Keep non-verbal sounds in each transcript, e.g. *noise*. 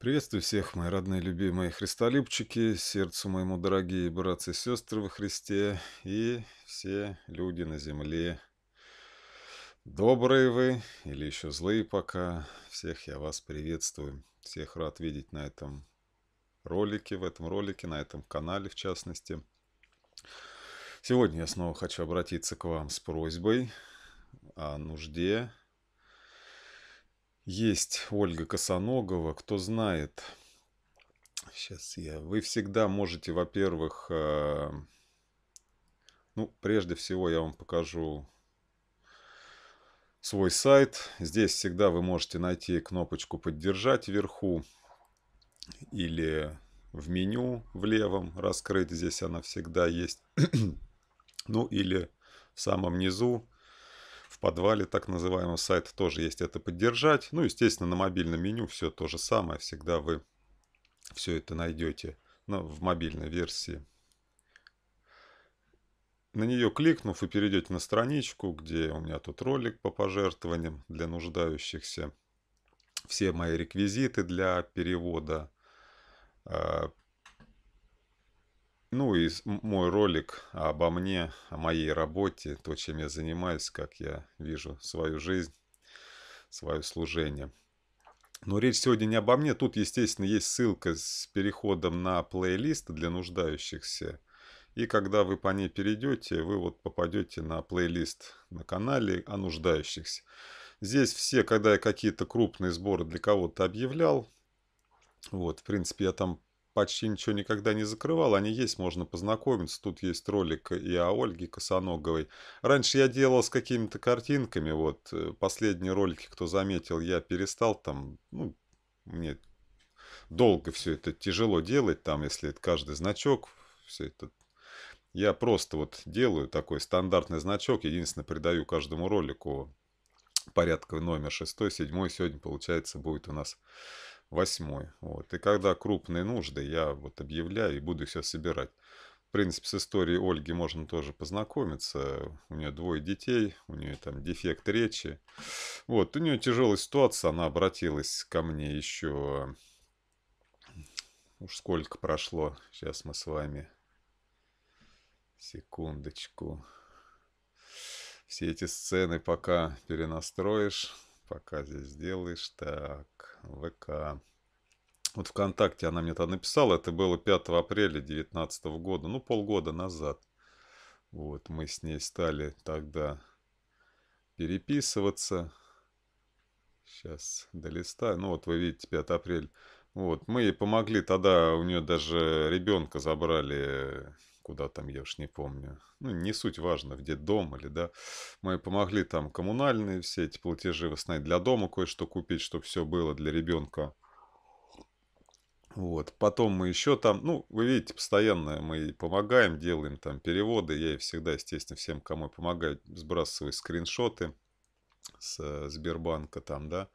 Приветствую всех, мои родные, любимые христолюбчики, сердцу моему дорогие братцы и сестры во Христе и все люди на земле. Добрые вы или еще злые пока, всех я вас приветствую. Всех рад видеть на этом ролике, в этом ролике, на этом канале в частности. Сегодня я снова хочу обратиться к вам с просьбой о нужде есть Ольга Косоногова, кто знает. Сейчас я... Вы всегда можете, во-первых... Э, ну, прежде всего я вам покажу свой сайт. Здесь всегда вы можете найти кнопочку «Поддержать» вверху или в меню в левом раскрыть. Здесь она всегда есть. *clears throat* ну, или в самом низу в подвале так называемого сайта тоже есть это поддержать. Ну, естественно, на мобильном меню все то же самое. Всегда вы все это найдете ну, в мобильной версии. На нее кликнув, вы перейдете на страничку, где у меня тут ролик по пожертвованиям для нуждающихся. Все мои реквизиты для перевода а, ну и мой ролик обо мне, о моей работе, то, чем я занимаюсь, как я вижу свою жизнь, свое служение. Но речь сегодня не обо мне. Тут, естественно, есть ссылка с переходом на плейлист для нуждающихся. И когда вы по ней перейдете, вы вот попадете на плейлист на канале о нуждающихся. Здесь все, когда я какие-то крупные сборы для кого-то объявлял, вот, в принципе, я там почти ничего никогда не закрывал, они есть, можно познакомиться. Тут есть ролик и о Ольге Косоноговой. Раньше я делал с какими-то картинками, вот, э, последние ролики, кто заметил, я перестал там, ну, мне долго все это тяжело делать, там, если это каждый значок, все это я просто вот делаю такой стандартный значок, единственное, придаю каждому ролику порядковый номер 6, 7, сегодня, получается, будет у нас восьмой. Вот. И когда крупные нужды, я вот объявляю и буду все собирать. В принципе, с историей Ольги можно тоже познакомиться. У нее двое детей, у нее там дефект речи. Вот, у нее тяжелая ситуация, она обратилась ко мне еще... Уж сколько прошло, сейчас мы с вами... Секундочку. Все эти сцены пока перенастроишь пока здесь сделаешь. Так, ВК. Вот ВКонтакте она мне то написала, это было 5 апреля 2019 года, ну полгода назад. Вот, мы с ней стали тогда переписываться. Сейчас долистаю. Ну вот вы видите, 5 апреля. Вот, мы ей помогли тогда, у нее даже ребенка забрали куда там, я уж не помню. Ну, не суть важно, в детдом или, да. Мы помогли там коммунальные все эти платежи восстановить, для дома кое-что купить, чтобы все было для ребенка. Вот, потом мы еще там, ну, вы видите, постоянно мы помогаем, делаем там переводы. Я и всегда, естественно, всем, кому помогаю, сбрасываю скриншоты с э, Сбербанка там, да.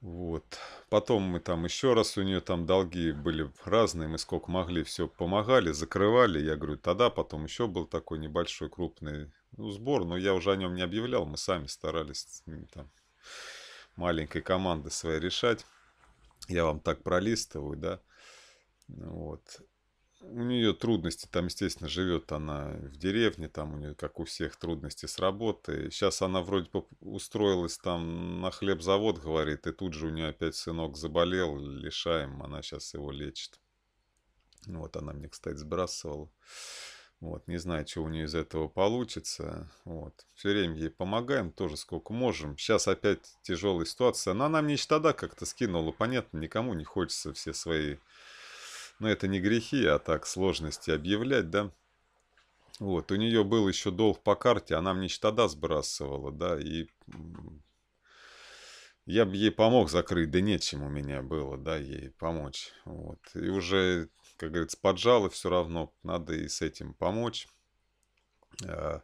Вот. Потом мы там еще раз, у нее там долги были разные, мы сколько могли, все помогали, закрывали. Я говорю, тогда потом еще был такой небольшой крупный ну, сбор, но я уже о нем не объявлял, мы сами старались там маленькой команды своей решать. Я вам так пролистываю, да. Вот у нее трудности, там, естественно, живет она в деревне, там у нее, как у всех, трудности с работой. Сейчас она вроде бы устроилась там на хлебзавод, говорит, и тут же у нее опять сынок заболел, лишаем, она сейчас его лечит. Вот она мне, кстати, сбрасывала. Вот, не знаю, что у нее из этого получится. Вот. Все время ей помогаем, тоже сколько можем. Сейчас опять тяжелая ситуация. Но она мне еще тогда как-то скинула. Понятно, никому не хочется все свои но это не грехи, а так сложности объявлять, да? Вот, у нее был еще долг по карте, она мне тогда сбрасывала, да, и я бы ей помог закрыть, да нечем у меня было, да, ей помочь. Вот. И уже, как говорится, поджало все равно, надо и с этим помочь. А,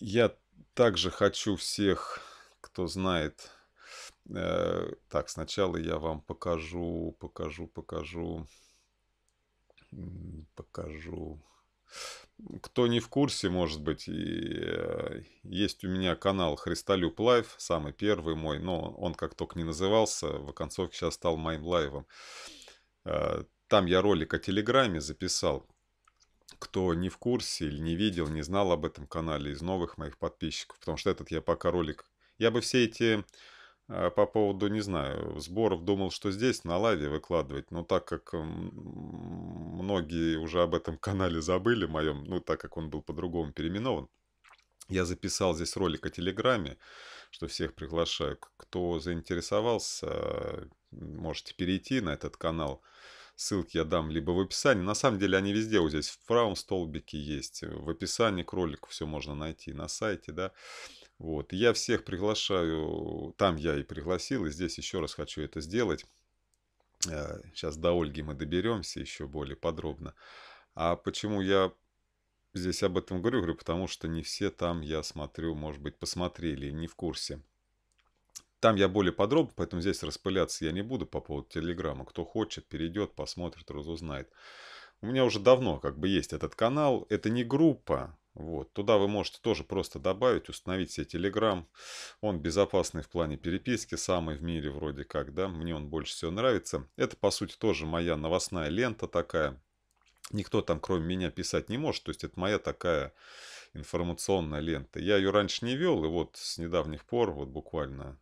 я также хочу всех, кто знает Э, так, сначала я вам покажу, покажу, покажу, покажу. Кто не в курсе, может быть, э, есть у меня канал Христолюб Лайв, самый первый мой, но он как только не назывался, в оконцовке сейчас стал моим лайвом. Э, там я ролик о Телеграме записал. Кто не в курсе или не видел, не знал об этом канале из новых моих подписчиков, потому что этот я пока ролик... Я бы все эти а по поводу, не знаю, сборов думал, что здесь на лаве выкладывать, но так как многие уже об этом канале забыли моем, ну так как он был по-другому переименован, я записал здесь ролик о Телеграме, что всех приглашаю. Кто заинтересовался, можете перейти на этот канал. Ссылки я дам либо в описании. На самом деле они везде вот здесь в правом столбике есть. В описании к ролику все можно найти на сайте, да. Вот. Я всех приглашаю, там я и пригласил, и здесь еще раз хочу это сделать. Сейчас э, до Ольги мы доберемся еще более подробно. А почему я здесь об этом говорю? Говорю, потому что не все там, я смотрю, может быть, посмотрели, не в курсе. Там я более подробно, поэтому здесь распыляться я не буду по поводу Телеграма. Кто хочет, перейдет, посмотрит, разузнает. У меня уже давно как бы есть этот канал. Это не группа, вот. Туда вы можете тоже просто добавить, установить себе Telegram. Он безопасный в плане переписки, самый в мире вроде как, да. Мне он больше всего нравится. Это, по сути, тоже моя новостная лента такая. Никто там, кроме меня, писать не может. То есть, это моя такая информационная лента. Я ее раньше не вел, и вот с недавних пор, вот буквально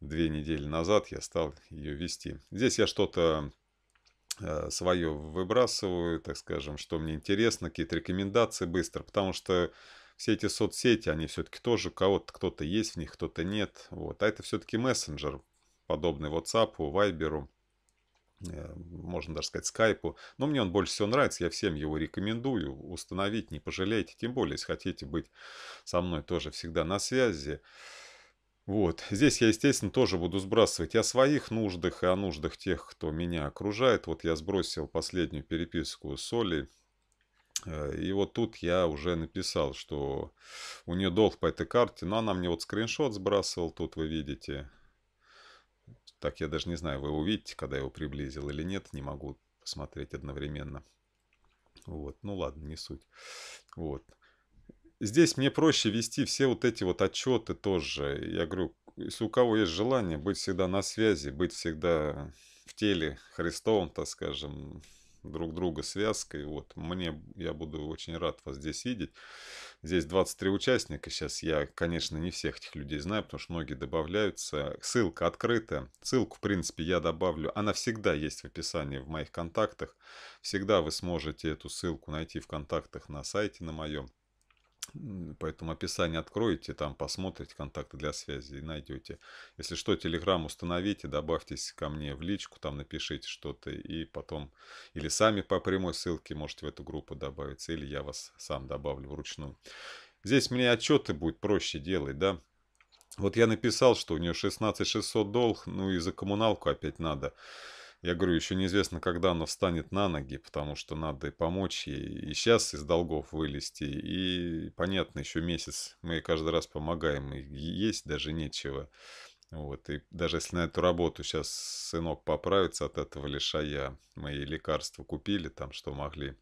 две недели назад я стал ее вести. Здесь я что-то Э, свое выбрасываю, так скажем, что мне интересно, какие-то рекомендации быстро, потому что все эти соцсети, они все-таки тоже кого-то, кто-то есть в них, кто-то нет. Вот. А это все-таки мессенджер, подобный WhatsApp, Viber, э, можно даже сказать, скайпу. Но мне он больше всего нравится, я всем его рекомендую. Установить, не пожалейте. Тем более, если хотите быть со мной тоже всегда на связи. Вот, здесь я, естественно, тоже буду сбрасывать и о своих нуждах, и о нуждах тех, кто меня окружает. Вот я сбросил последнюю переписку с Олей. Э, и вот тут я уже написал, что у нее долг по этой карте, но она мне вот скриншот сбрасывал, тут вы видите. Так, я даже не знаю, вы увидите, когда я его приблизил или нет, не могу посмотреть одновременно. Вот, ну ладно, не суть. Вот. Здесь мне проще вести все вот эти вот отчеты тоже. Я говорю, если у кого есть желание быть всегда на связи, быть всегда в теле Христовом, так скажем, друг друга связкой. Вот мне, я буду очень рад вас здесь видеть. Здесь 23 участника. Сейчас я, конечно, не всех этих людей знаю, потому что многие добавляются. Ссылка открыта. Ссылку, в принципе, я добавлю. Она всегда есть в описании в моих контактах. Всегда вы сможете эту ссылку найти в контактах на сайте на моем. Поэтому описание откройте там посмотрите контакты для связи и найдете. Если что, Телеграм установите, добавьтесь ко мне в личку, там напишите что-то. И потом или сами по прямой ссылке можете в эту группу добавиться, или я вас сам добавлю вручную. Здесь мне отчеты будет проще делать, да. Вот я написал, что у нее 16 600 долг, ну и за коммуналку опять надо. Я говорю, еще неизвестно, когда она встанет на ноги, потому что надо помочь ей и сейчас из долгов вылезти. И, понятно, еще месяц мы ей каждый раз помогаем, и есть даже нечего. Вот, и даже если на эту работу сейчас сынок поправится от этого лишая, мы ей лекарства купили, там что могли,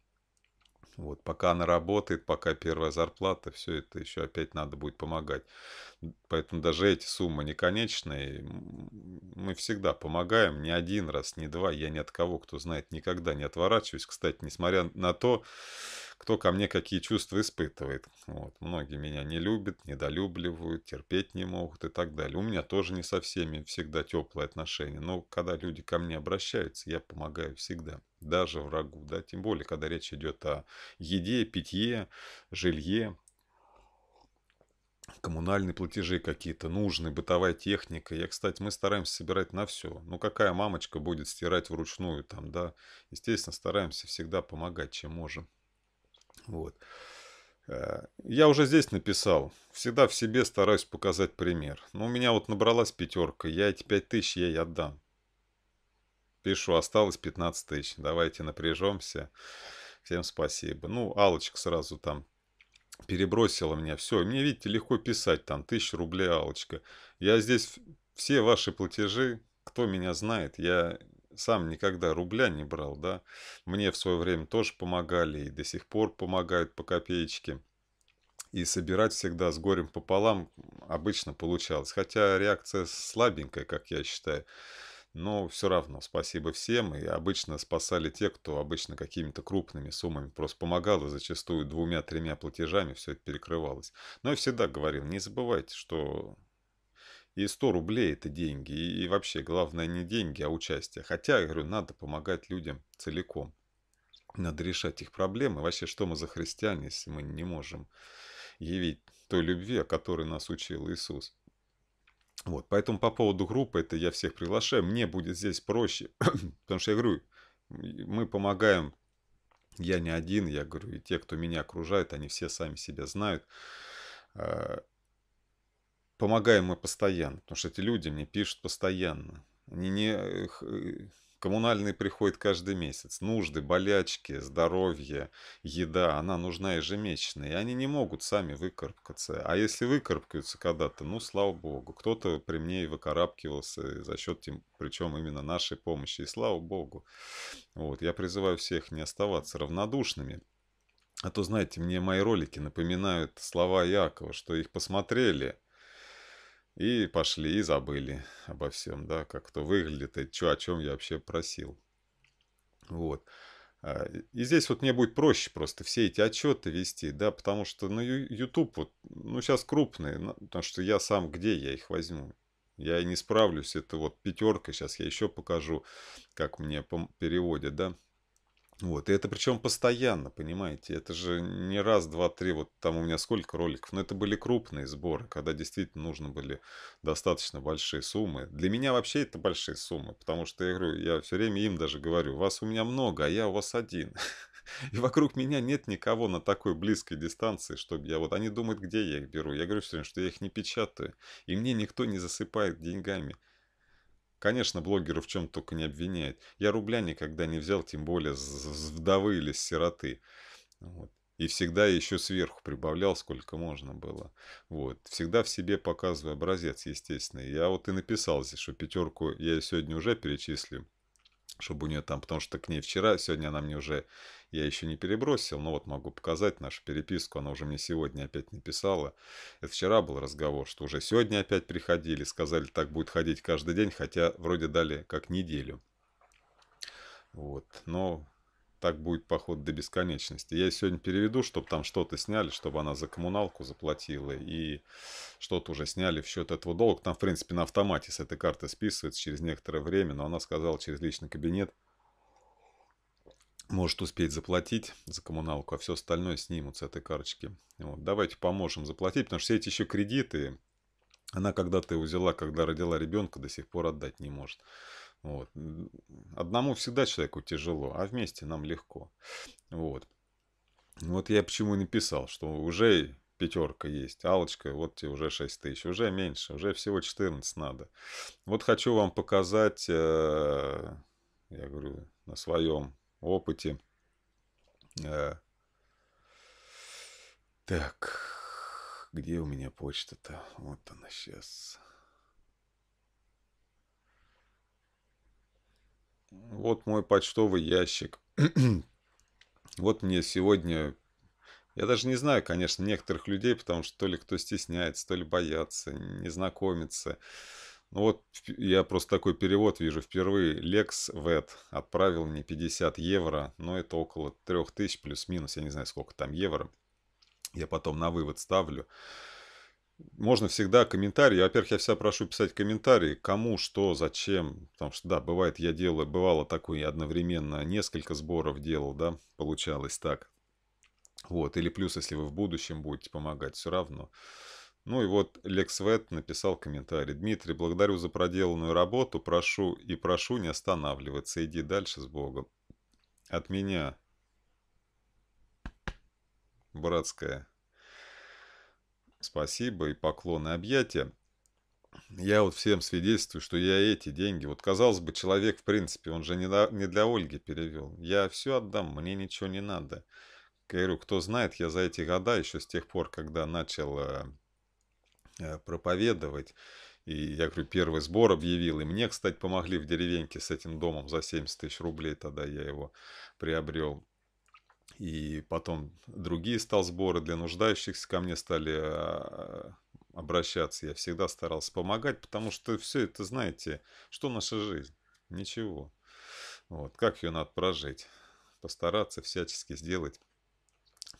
вот, пока она работает, пока первая зарплата, все это еще опять надо будет помогать. Поэтому даже эти суммы не конечные. Мы всегда помогаем, не один раз, не два. Я ни от кого, кто знает, никогда не отворачиваюсь. Кстати, несмотря на то, кто ко мне какие чувства испытывает. Вот. Многие меня не любят, недолюбливают, терпеть не могут и так далее. У меня тоже не со всеми всегда теплые отношения. Но когда люди ко мне обращаются, я помогаю всегда. Даже врагу, да, тем более, когда речь идет о еде, питье, жилье, коммунальные платежи какие-то, нужные бытовая техника. Я, кстати, мы стараемся собирать на все. Ну, какая мамочка будет стирать вручную там, да? Естественно, стараемся всегда помогать, чем можем. Вот. Э, я уже здесь написал. Всегда в себе стараюсь показать пример. Ну у меня вот набралась пятерка. Я эти пять тысяч ей отдам. Пишу, осталось 15 тысяч. Давайте напряжемся. Всем спасибо. Ну, Алочка сразу там перебросила меня. Все, мне, видите, легко писать. Там тысяча рублей, Алочка. Я здесь все ваши платежи, кто меня знает, я сам никогда рубля не брал, да. Мне в свое время тоже помогали и до сих пор помогают по копеечке. И собирать всегда с горем пополам обычно получалось. Хотя реакция слабенькая, как я считаю. Но все равно спасибо всем. И обычно спасали те, кто обычно какими-то крупными суммами просто помогал. И зачастую двумя-тремя платежами все это перекрывалось. Но я всегда говорил, не забывайте, что и 100 рублей – это деньги. И, вообще, главное не деньги, а участие. Хотя, я говорю, надо помогать людям целиком. Надо решать их проблемы. Вообще, что мы за христиане, если мы не можем явить той любви, о которой нас учил Иисус. Вот, поэтому по поводу группы, это я всех приглашаю. Мне будет здесь проще, *clears throat* потому что я говорю, мы помогаем, я не один, я говорю, и те, кто меня окружает, они все сами себя знают. А, помогаем мы постоянно, потому что эти люди мне пишут постоянно. Они не э, э, коммунальные приходят каждый месяц. Нужды, болячки, здоровье, еда, она нужна ежемесячно. И они не могут сами выкарабкаться. А если выкарабкаются когда-то, ну, слава богу. Кто-то при мне и выкарабкивался за счет, тем, причем именно нашей помощи. И слава богу. Вот, я призываю всех не оставаться равнодушными. А то, знаете, мне мои ролики напоминают слова Якова, что их посмотрели, и пошли, и забыли обо всем, да, как кто выглядит, и что, о чем я вообще просил. Вот. А, и здесь вот мне будет проще просто все эти отчеты вести, да, потому что на ну, YouTube вот, ну, сейчас крупные, потому что я сам где я их возьму? Я и не справлюсь, это вот пятерка, сейчас я еще покажу, как мне переводят, да. Вот, и это причем постоянно, понимаете, это же не раз, два, три, вот там у меня сколько роликов, но это были крупные сборы, когда действительно нужны были достаточно большие суммы. Для меня вообще это большие суммы, потому что я говорю, я все время им даже говорю, вас у меня много, а я у вас один. *laughs* И вокруг меня нет никого на такой близкой дистанции, чтобы я вот... Они думают, где я их беру. Я говорю все время, что я их не печатаю. И мне никто не засыпает деньгами. Конечно, блогеров в чем только не обвиняет. Я рубля никогда не взял, тем более с вдовы или с сироты. Вот. И всегда еще сверху прибавлял, сколько можно было. Вот. Всегда в себе показываю образец, естественно. Я вот и написал здесь, что пятерку я сегодня уже перечислил чтобы у нее там, потому что к ней вчера, сегодня она мне уже я еще не перебросил, но вот могу показать нашу переписку. Она уже мне сегодня опять написала. Это вчера был разговор, что уже сегодня опять приходили. Сказали, так будет ходить каждый день, хотя вроде дали как неделю. Вот, но так будет поход до бесконечности. Я сегодня переведу, чтобы там что-то сняли, чтобы она за коммуналку заплатила и что-то уже сняли в счет этого долга. Там, в принципе, на автомате с этой карты списывается через некоторое время, но она сказала через личный кабинет, может успеть заплатить за коммуналку, а все остальное снимут с этой карточки. Вот, давайте поможем заплатить, потому что все эти еще кредиты, она когда-то взяла, когда родила ребенка, до сих пор отдать не может. Вот. Одному всегда человеку тяжело, а вместе нам легко. Вот. Вот я почему и написал, что уже пятерка есть, алочка, вот тебе уже 6 тысяч, уже меньше, уже всего 14 надо. Вот хочу вам показать, э, я говорю, на своем опыте. Э, так, где у меня почта-то? Вот она сейчас. Вот мой почтовый ящик. *clears throat* вот мне сегодня... Я даже не знаю, конечно, некоторых людей, потому что то ли кто стесняется, то ли боятся, не знакомится. Ну вот, я просто такой перевод вижу впервые. Лекс Вет отправил мне 50 евро, но это около 3000 плюс-минус, я не знаю, сколько там евро. Я потом на вывод ставлю. Можно всегда комментарии. Во-первых, я всегда прошу писать комментарии, кому, что, зачем. Потому что, да, бывает, я делаю, бывало такое, я одновременно несколько сборов делал, да, получалось так. Вот, или плюс, если вы в будущем будете помогать, все равно. Ну и вот Лексвет написал комментарий. «Дмитрий, благодарю за проделанную работу, прошу и прошу не останавливаться, иди дальше с Богом». От меня, братская, спасибо и поклоны, и объятия. Я вот всем свидетельствую, что я эти деньги, вот казалось бы, человек в принципе, он же не, для, не для Ольги перевел. Я все отдам, мне ничего не надо. Говорю, кто знает, я за эти года, еще с тех пор, когда начал э, Э, проповедовать. И я говорю, первый сбор объявил. И мне, кстати, помогли в деревеньке с этим домом за 70 тысяч рублей. Тогда я его приобрел. И потом другие стал сборы для нуждающихся ко мне стали э, обращаться. Я всегда старался помогать, потому что все это, знаете, что наша жизнь? Ничего. Вот, как ее надо прожить? Постараться всячески сделать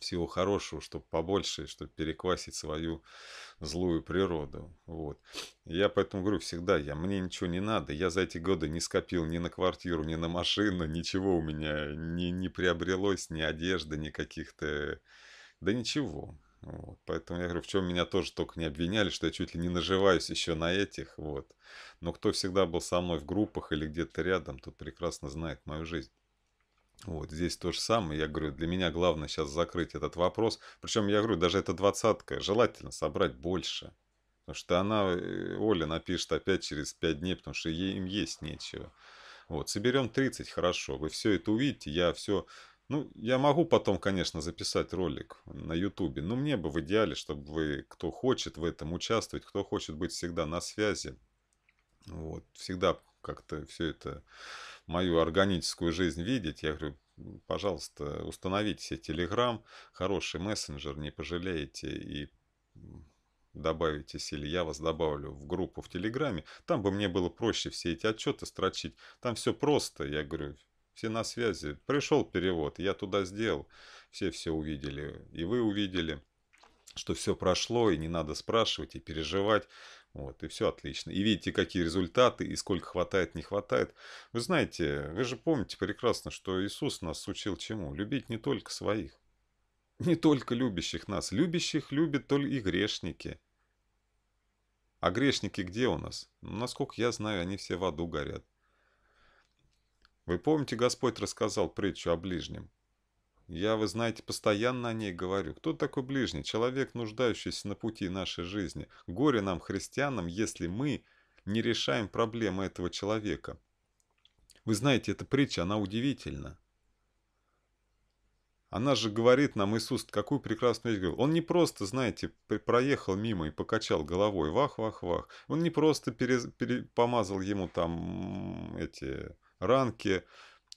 всего хорошего, чтобы побольше, чтобы переквасить свою злую природу. Вот. Я поэтому говорю всегда, я, мне ничего не надо. Я за эти годы не скопил ни на квартиру, ни на машину, ничего у меня не, не приобрелось, ни одежды, ни каких-то... Да ничего. Вот. Поэтому я говорю, в чем меня тоже только не обвиняли, что я чуть ли не наживаюсь еще на этих. Вот. Но кто всегда был со мной в группах или где-то рядом, тот прекрасно знает мою жизнь. Вот, здесь то же самое. Я говорю, для меня главное сейчас закрыть этот вопрос. Причем я говорю, даже эта двадцатка, желательно собрать больше. Потому что она, э, Оля напишет опять через 5 дней, потому что ей, им есть нечего. Вот, соберем 30, хорошо. Вы все это увидите, я все... Ну, я могу потом, конечно, записать ролик на ютубе, но мне бы в идеале, чтобы вы, кто хочет в этом участвовать, кто хочет быть всегда на связи, вот, всегда как-то все это мою органическую жизнь видеть. Я говорю, пожалуйста, установите себе Telegram, хороший мессенджер, не пожалеете и добавитесь, или я вас добавлю в группу в Телеграме. Там бы мне было проще все эти отчеты строчить. Там все просто, я говорю, все на связи. Пришел перевод, я туда сделал. Все все увидели, и вы увидели, что все прошло, и не надо спрашивать и переживать. Вот, и все отлично. И видите, какие результаты, и сколько хватает, не хватает. Вы знаете, вы же помните прекрасно, что Иисус нас учил чему? Любить не только своих. *laughs* Не только любящих нас. Любящих любят только и грешники. А грешники где у нас? Ну, насколько я знаю, они все в аду горят. Вы помните, Господь рассказал притчу о ближнем? Я, вы знаете, постоянно о ней говорю. Кто такой ближний? Человек, нуждающийся на пути нашей жизни. Горе нам, христианам, если мы не решаем проблемы этого человека. Вы знаете, эта притча, она удивительна. Она же говорит нам, Иисус, какую прекрасную вещь говорил. Он не просто, знаете, проехал мимо и покачал головой, вах-вах-вах. Он не просто перез, пере, помазал ему там эти ранки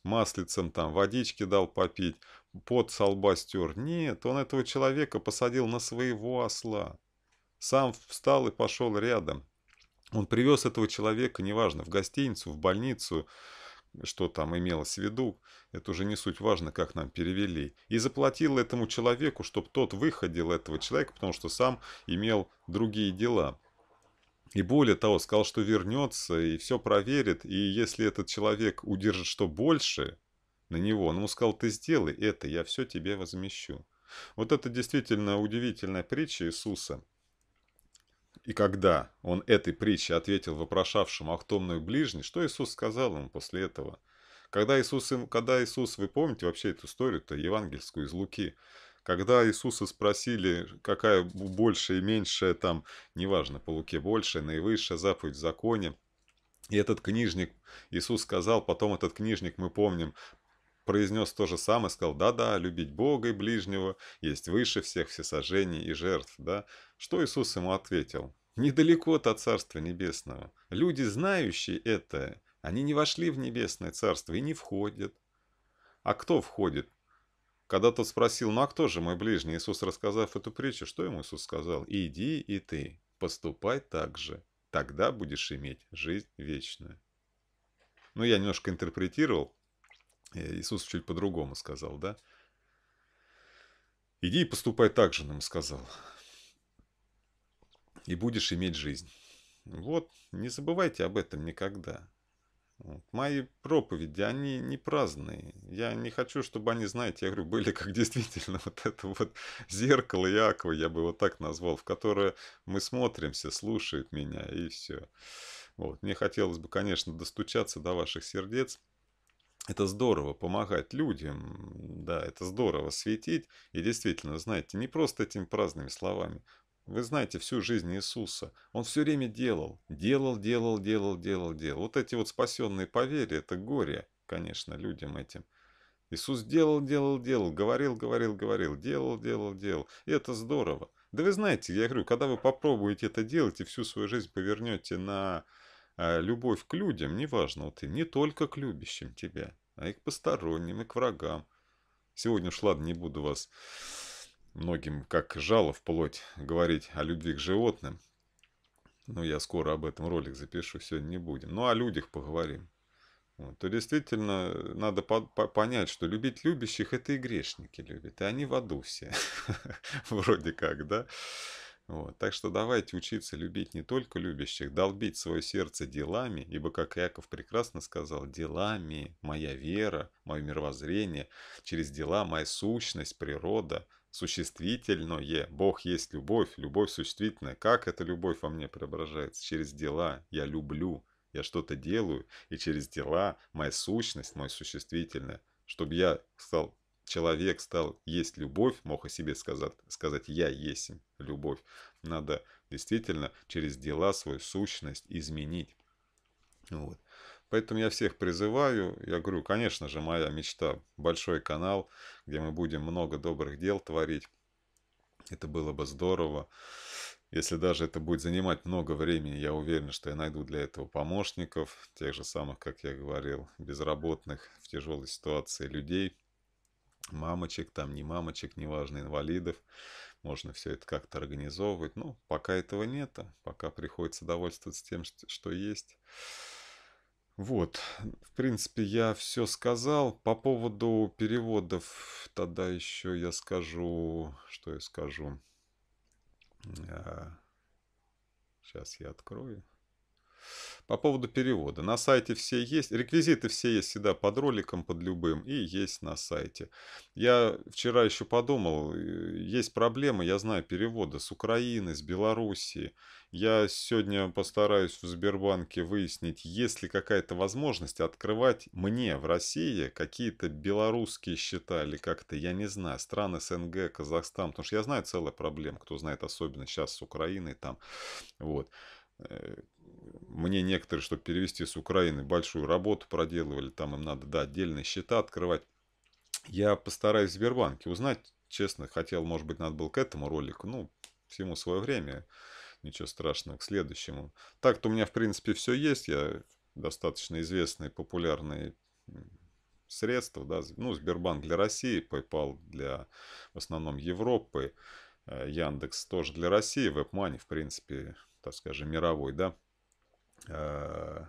маслицем, там водички дал попить пот со лба стер. Нет, он этого человека посадил на своего осла. Сам встал и пошел рядом. Он привез этого человека, неважно, в гостиницу, в больницу, что там имелось в виду, это уже не суть важно, как нам перевели, и заплатил этому человеку, чтобы тот выходил этого человека, потому что сам имел другие дела. И более того, сказал, что вернется и все проверит, и если этот человек удержит что больше, на него. Ну, он ему сказал, ты сделай это, я все тебе возмещу. Вот это действительно удивительная притча Иисуса. И когда он этой притче ответил вопрошавшему, а кто мной ближний, что Иисус сказал ему после этого? Когда Иисус, когда Иисус, вы помните вообще эту историю-то, евангельскую из Луки, когда Иисуса спросили, какая большая и меньшая там, неважно, по Луке большая, наивысшая заповедь в законе, и этот книжник, Иисус сказал, потом этот книжник, мы помним, произнес то же самое, сказал «Да-да, любить Бога и ближнего есть выше всех всесожжений и жертв», да? Что Иисус ему ответил? «Недалеко-то от Царства Небесного. Люди, знающие это, они не вошли в Небесное Царство и не входят». «А кто входит?» Когда тот спросил, ну а кто же мой ближний, Иисус, рассказав эту притчу, что ему Иисус сказал? «Иди и ты, поступай так же, тогда будешь иметь жизнь вечную». Ну, я немножко интерпретировал, Э, Иисус чуть по-другому сказал, да? «Иди и поступай так же», нам сказал. «И будешь иметь жизнь». Вот, не забывайте об этом никогда. Вот. Мои проповеди, они не праздные. Я не хочу, чтобы они, знаете, я говорю, были как действительно *laughs* вот это вот зеркало Якова, я бы его так назвал, в которое мы смотримся, слушает меня и все. Вот. Мне хотелось бы, конечно, достучаться до ваших сердец, это здорово помогать людям, да, это здорово светить. И действительно, знаете, не просто этими праздными словами. Вы знаете всю жизнь Иисуса. Он все время делал, делал, делал, делал, делал, делал. Вот эти вот спасенные по вере, это горе, конечно, людям этим. Иисус делал, делал, делал, говорил, говорил, говорил, делал, делал, делал. И это здорово. Да вы знаете, я говорю, когда вы попробуете это делать и всю свою жизнь повернете на а, любовь к людям, неважно, вот и не только к любящим тебя, а и к посторонним, и к врагам. Сегодня уж, ладно, не буду вас многим, как жало вплоть, говорить о любви к животным. Ну, я скоро об этом ролик запишу, сегодня не будем. Ну, о людях поговорим. Вот, то действительно э, надо по по понять, что любить любящих это и грешники любят, и они в аду все, *laughs* вроде как, да. Вот. Так что давайте учиться любить не только любящих, долбить свое сердце делами, ибо, как Яков прекрасно сказал, делами моя вера, мое мировоззрение, через дела моя сущность, природа, существительное, Бог есть любовь, любовь существительная. Как эта любовь во мне преображается? Через дела я люблю, я что-то делаю, и через дела моя сущность, мое существительное, чтобы я стал человек стал есть любовь, мог о себе сказать, сказать «я есть любовь». Надо действительно через дела свою сущность изменить. Вот. Поэтому я всех призываю, я говорю, конечно же, моя мечта – большой канал, где мы будем много добрых дел творить. Это было бы здорово. Если даже это будет занимать много времени, я уверен, что я найду для этого помощников, тех же самых, как я говорил, безработных, в тяжелой ситуации людей – мамочек, там не мамочек, неважно, инвалидов. Можно все это как-то организовывать. Но ну, пока этого нет, пока приходится довольствоваться тем, что есть. Вот, в принципе, я все сказал. По поводу переводов тогда еще я скажу, что я скажу. Сейчас э, я открою. По поводу перевода. На сайте все есть. Реквизиты все есть всегда под роликом, под любым. И есть на сайте. Я вчера еще подумал, э, есть проблемы, я знаю, перевода с Украины, с Белоруссии. Я сегодня постараюсь в Сбербанке выяснить, есть ли какая-то возможность открывать мне в России какие-то белорусские счета или как-то, я не знаю, страны СНГ, Казахстан, потому что я знаю целая проблема, кто знает особенно сейчас с Украиной там, вот э, мне некоторые, чтобы перевести с Украины, большую работу проделывали, там им надо, да, отдельные счета открывать. Я постараюсь в Сбербанке узнать, честно, хотел, может быть, надо было к этому ролику, ну, всему свое время, ничего страшного, к следующему. Так-то у меня, в принципе, все есть, я достаточно известные, популярные средства, да, ну, Сбербанк для России, PayPal для, в основном, Европы, э, Яндекс тоже для России, WebMoney, в принципе, так скажем, мировой, да, Э,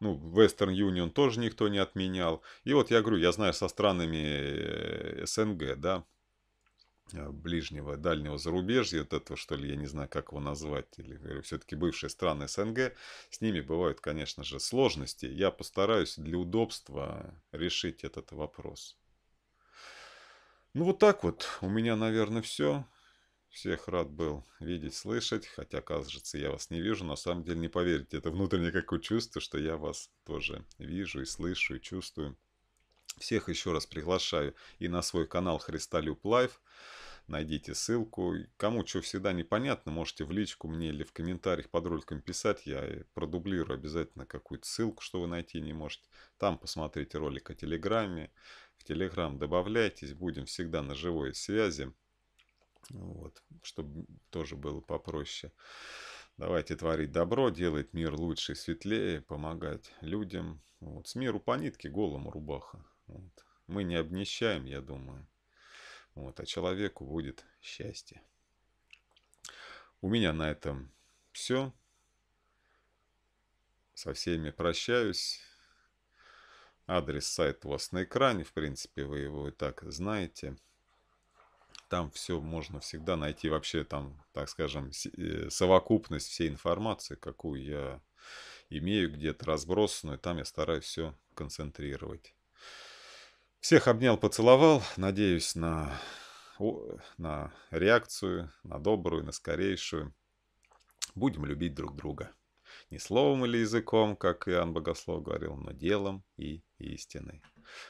ну, Western Union тоже никто не отменял. И вот я говорю, я знаю со странами э, СНГ, да, э, ближнего, дальнего зарубежья, вот этого, что ли, я не знаю, как его назвать, или все-таки бывшие страны СНГ, с ними бывают, конечно же, сложности. Я постараюсь для удобства решить этот вопрос. Ну, вот так вот. У меня, наверное, все. Всех рад был видеть, слышать, хотя, кажется, я вас не вижу, на самом деле не поверите, это внутреннее какое чувство, что я вас тоже вижу и слышу и чувствую. Всех еще раз приглашаю и на свой канал Христолюб Лайв, найдите ссылку. Кому что всегда непонятно, можете в личку мне или в комментариях под роликом писать, я продублирую обязательно какую-то ссылку, что вы найти не можете. Там посмотрите ролик о Телеграме, в Телеграм добавляйтесь, будем всегда на живой связи. Вот, чтобы тоже было попроще. Давайте творить добро, делать мир лучше, и светлее, помогать людям. Вот, с миру по нитке, голому рубаха. Вот. Мы не обнищаем, я думаю. Вот, а человеку будет счастье. У меня на этом все. Со всеми прощаюсь. Адрес сайта у вас на экране. В принципе, вы его и так знаете там все можно всегда найти вообще там, так скажем, э, совокупность всей информации, какую я имею где-то разбросанную, там я стараюсь все концентрировать. Всех обнял, поцеловал, надеюсь на, на реакцию, на добрую, на скорейшую. Будем любить друг друга. Не словом или языком, как Иоанн Богослов говорил, но делом и истиной.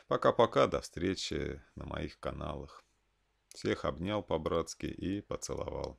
Пока-пока, до встречи на моих каналах. Всех обнял по-братски и поцеловал.